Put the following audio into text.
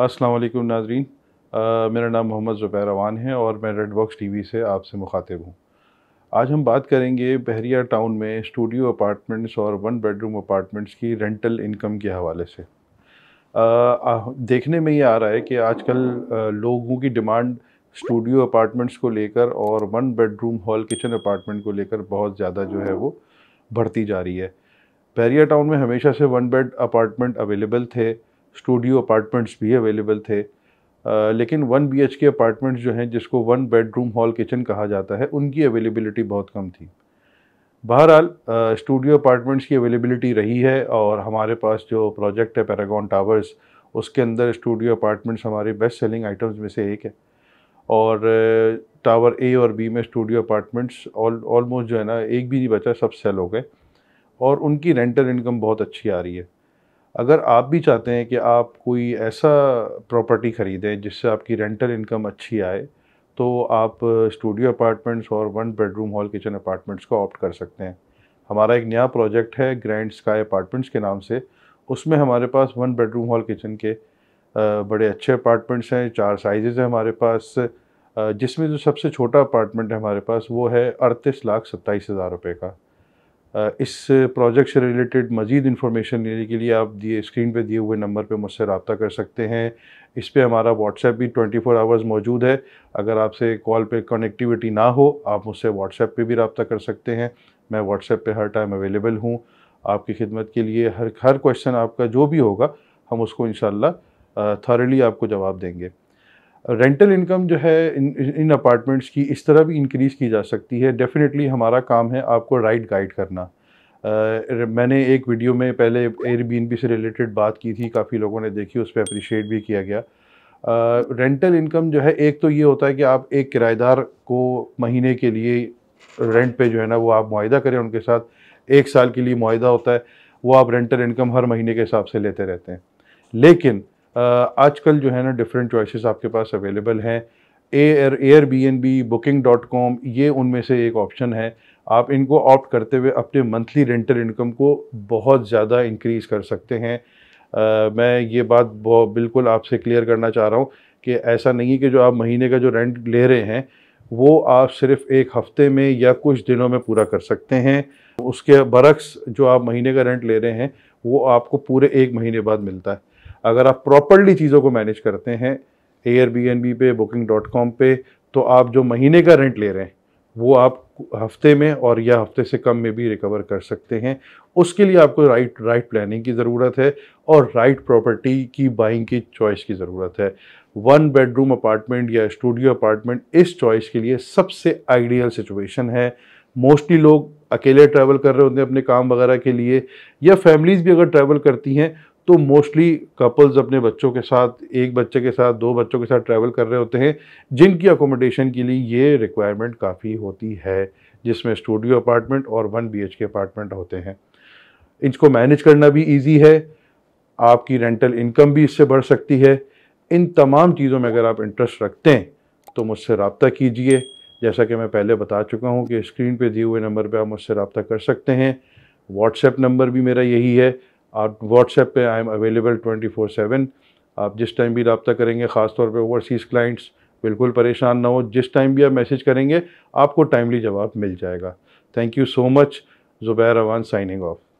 अस्सलाम वालेकुम नाजरीन मेरा नाम मोहम्मद ज़ुबैर अवान है और मैं रेड बॉक्स टीवी से आपसे मुखातिब हूँ आज हम बात करेंगे बहरिया टाउन में स्टूडियो अपार्टमेंट्स और वन बेडरूम अपार्टमेंट्स की रेंटल इनकम के हवाले से आ, देखने में ये आ रहा है कि आजकल लोगों की डिमांड स्टूडियो अपार्टमेंट्स को लेकर और one bedroom hall kitchen apartment को लेकर बहुत ज़्यादा जो है वो बढ़ती जा रही है बहरिया टाउन में हमेशा से वन बेड अपार्टमेंट अवेलेबल थे स्टूडियो अपार्टमेंट्स भी अवेलेबल थे आ, लेकिन वन बी के अपार्टमेंट्स जो हैं जिसको वन बेडरूम हॉल किचन कहा जाता है उनकी अवेलेबिलिटी बहुत कम थी बहरहाल स्टूडियो अपार्टमेंट्स की अवेलेबिलिटी रही है और हमारे पास जो प्रोजेक्ट है पैरागॉन टावर्स उसके अंदर स्टूडियो अपार्टमेंट्स हमारे बेस्ट सेलिंग आइटम्स में से एक है और टावर ए और बी में स्टूडियो अपार्टमेंट्स ऑलमोस्ट जो है ना एक भी नहीं बचा सब सेल हो गए और उनकी रेंटल इनकम बहुत अच्छी आ रही है अगर आप भी चाहते हैं कि आप कोई ऐसा प्रॉपर्टी ख़रीदें जिससे आपकी रेंटल इनकम अच्छी आए तो आप स्टूडियो अपार्टमेंट्स और one bedroom hall kitchen apartments को ऑप्ट कर सकते हैं हमारा एक नया प्रोजेक्ट है ग्रैंड स्काई अपार्टमेंट्स के नाम से उसमें हमारे पास वन बेडरूम हॉल किचन के बड़े अच्छे अपार्टमेंट्स हैं चार साइजेज़ हैं हमारे पास जिसमें जो सबसे छोटा अपार्टमेंट है हमारे पास वो है अड़तीस लाख सत्ताईस हज़ार रुपये का इस प्रोजेक्ट से रिलेटेड मज़ीद इन्फॉर्मेशन लेने के लिए आप दिए स्क्रीन पे दिए हुए नंबर पे मुझसे रबता कर सकते हैं इस पर हमारा व्हाट्सएप भी 24 फोर आवर्स मौजूद है अगर आपसे कॉल पे कनेक्टिविटी ना हो आप मुझसे व्हाट्सएप पे भी रबता कर सकते हैं मैं व्हाट्सएप पे हर टाइम अवेलेबल हूँ आपकी खिदमत के लिए हर हर क्वेश्चन आपका जो भी होगा हम उसको इन शरली आपको जवाब देंगे रेंटल इनकम जो है इन इन अपार्टमेंट्स की इस तरह भी इंक्रीज़ की जा सकती है डेफिनेटली हमारा काम है आपको राइट गाइड करना आ, मैंने एक वीडियो में पहले एयरबीएनबी से रिलेटेड बात की थी काफ़ी लोगों ने देखी उस पर अप्रिशिएट भी किया गया रेंटल इनकम जो है एक तो ये होता है कि आप एक किराएदार को महीने के लिए रेंट पे जो है ना वो आप माहा करें उनके साथ एक साल के लिए माहा होता है वो आप रेंटल इनकम हर महीने के हिसाब से लेते रहते हैं लेकिन आजकल जो है ना डिफरेंट चॉइसेस आपके पास अवेलेबल हैं air air B N B booking dot com ये उनमें से एक ऑप्शन है आप इनको ऑप्ट करते हुए अपने मंथली रेंटल इनकम को बहुत ज़्यादा इंक्रीज़ कर सकते हैं आ, मैं ये बात बिल्कुल आपसे क्लियर करना चाह रहा हूँ कि ऐसा नहीं है कि जो आप महीने का जो रेंट ले रहे हैं वो आप सिर्फ एक हफ़्ते में या कुछ दिनों में पूरा कर सकते हैं उसके बरक्स जो आप महीने का रेंट ले रहे हैं वो आपको पूरे एक महीने बाद मिलता है अगर आप प्रॉपरली चीज़ों को मैनेज करते हैं एयर पे बुकिंग डॉट कॉम पे तो आप जो महीने का रेंट ले रहे हैं वो आप हफ्ते में और या हफ्ते से कम में भी रिकवर कर सकते हैं उसके लिए आपको राइट राइट प्लानिंग की ज़रूरत है और राइट प्रॉपर्टी की बाइंग की चॉइस की ज़रूरत है वन बेडरूम अपार्टमेंट या स्टूडियो अपार्टमेंट इस चॉइस के लिए सबसे आइडियल सिचुएशन है मोस्टली लोग अकेले ट्रैवल कर रहे होते हैं अपने काम वगैरह के लिए या फैमिलीज़ भी अगर ट्रैवल करती हैं तो मोस्टली कपल्स अपने बच्चों के साथ एक बच्चे के साथ दो बच्चों के साथ ट्रैवल कर रहे होते हैं जिनकी अकोमोडेशन के लिए ये रिक्वायरमेंट काफ़ी होती है जिसमें स्टूडियो अपार्टमेंट और वन बी के अपार्टमेंट होते हैं इसको मैनेज करना भी ईजी है आपकी रेंटल इनकम भी इससे बढ़ सकती है इन तमाम चीज़ों में अगर आप इंटरेस्ट रखते हैं तो मुझसे रबता कीजिए जैसा कि मैं पहले बता चुका हूँ कि स्क्रीन पर दिए हुए नंबर पर आप मुझसे रबता कर सकते हैं व्हाट्सएप नंबर भी मेरा यही है आप व्हाट्सएप पे आई एम अवेलेबल 24/7 आप जिस टाइम भी रबता करेंगे ख़ासतौर पर ओवरसीज़ क्लाइंट्स बिल्कुल परेशान ना हो जिस टाइम भी आप मैसेज करेंगे आपको टाइमली जवाब मिल जाएगा thank you so much Zubair Awan signing of